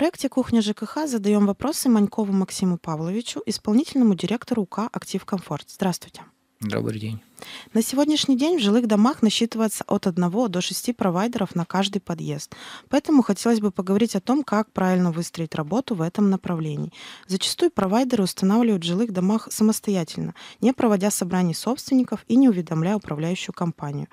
проекте «Кухня ЖКХ» задаем вопросы Манькову Максиму Павловичу, исполнительному директору УК «Актив Комфорт». Здравствуйте. Добрый день. На сегодняшний день в жилых домах насчитывается от одного до шести провайдеров на каждый подъезд. Поэтому хотелось бы поговорить о том, как правильно выстроить работу в этом направлении. Зачастую провайдеры устанавливают в жилых домах самостоятельно, не проводя собраний собственников и не уведомляя управляющую компанию.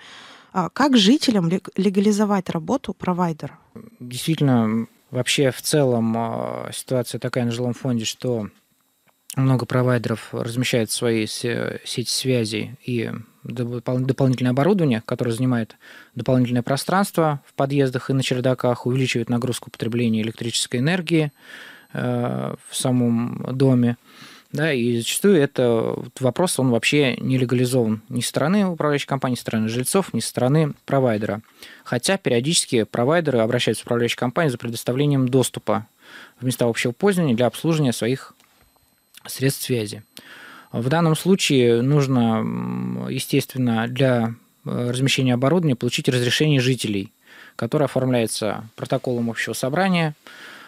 А как жителям легализовать работу провайдера? Действительно, Вообще, в целом, э, ситуация такая на жилом фонде, что много провайдеров размещают свои сети связи и дополнительное оборудование, которое занимает дополнительное пространство в подъездах и на чердаках, увеличивает нагрузку потребления электрической энергии э, в самом доме. Да, и зачастую это вопрос, он вообще не легализован ни со стороны управляющей компании, ни со стороны жильцов, ни со стороны провайдера. Хотя периодически провайдеры обращаются в управляющую компанию за предоставлением доступа в места общего пользования для обслуживания своих средств связи. В данном случае нужно, естественно, для э, размещения оборудования получить разрешение жителей, которое оформляется протоколом общего собрания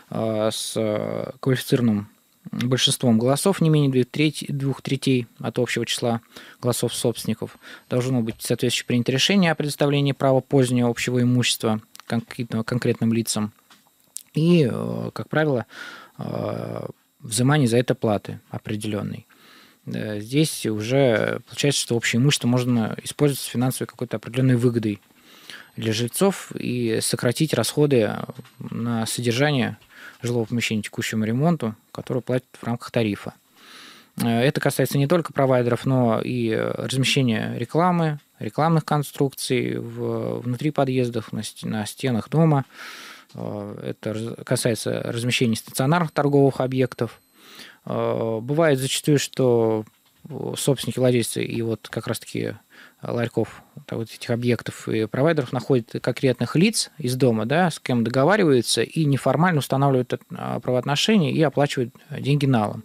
э, с э, квалифицированным большинством голосов, не менее двух, треть, двух третей от общего числа голосов собственников, должно быть соответствующее принято решение о предоставлении права позднего общего имущества конкретным лицам. И, э, как правило, э, взимание за это платы определенной. Э, здесь уже получается, что общее имущество можно использовать с финансовой какой-то определенной выгодой для жильцов и сократить расходы на содержание жилого помещения текущему ремонту, который платят в рамках тарифа. Э, это касается не только провайдеров, но и э, размещения рекламы, рекламных конструкций в, внутри подъездов, на, на стенах дома. Э, это касается размещения стационарных торговых объектов. Бывает зачастую, что собственники, владельцы и вот как раз-таки э, ларьков, вот этих объектов и провайдеров находят конкретных лиц из дома, да, с кем договариваются и неформально устанавливают э, правоотношения и оплачивают э, деньги налом.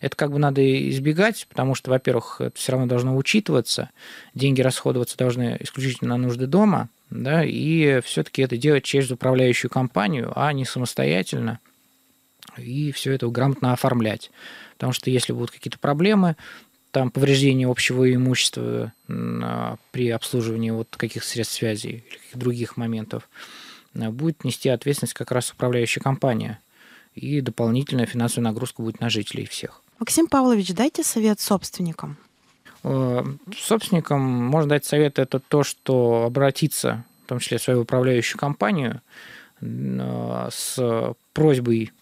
Это как бы надо избегать, потому что, во-первых, это все равно должно учитываться, деньги расходоваться должны исключительно на нужды дома, да, и все-таки это делать через управляющую компанию, а не самостоятельно, и все это грамотно оформлять. Потому что если будут какие-то проблемы, там повреждение общего имущества а, при обслуживании вот каких средств связи или каких других моментов, а, будет нести ответственность как раз управляющая компания. И дополнительная финансовая нагрузка будет на жителей всех. Максим Павлович, дайте совет собственникам. Э, собственникам можно дать совет это то, что обратиться, в том числе в свою управляющую компанию, а, с просьбой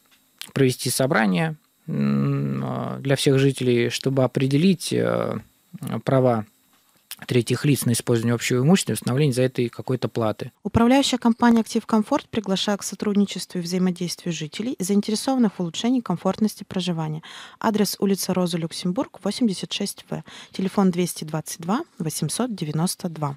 провести собрание, а, для всех жителей, чтобы определить э, права третьих лиц на использование общего имущества и установление за это какой-то платы. Управляющая компания «Актив Комфорт» приглашает к сотрудничеству и взаимодействию жителей, заинтересованных в улучшении комфортности проживания. Адрес улица Роза, Люксембург, 86В, телефон 222 892.